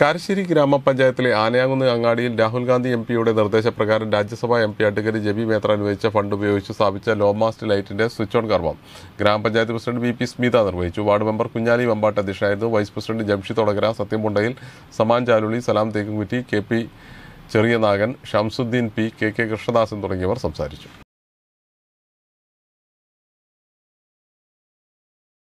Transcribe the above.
കാരശ്ശേരി ഗ്രാമപഞ്ചായത്തിലെ ആനയാകുന്ന് അങ്ങാടിയിൽ രാഹുൽ ഗാന്ധി എം പിയുടെ നിർദ്ദേശപ്രകാരം രാജ്യസഭാ M P advocate Jebi Mather അനുവദിച്ച ഫണ്ട് ഉപയോഗിച്ച് സ്ഥാപിച്ച ലോമാസ്റ്റ് ലൈറ്റിന്റെ സ്വിച്ച് ഓൺ കർമ്മം ഗ്രാമപഞ്ചായത്ത് പ്രസിഡന്റ് വി പി സ്മിത നിർവഹിച്ചു വാർഡ് മെമ്പർ കുഞ്ഞാലി വമ്പാട്ട് അധ്യക്ഷനായിരുന്നു വൈസ് പ്രസിഡന്റ് ജംഷി ഒടകര സത്യംപുണ്ടയിൽ Saman Chaluli Salam Thekkumkutti K P Cheriyanagan Shamsuddin P K K Krishnadasan തുടങ്ങിയവർ സംസാരിച്ചു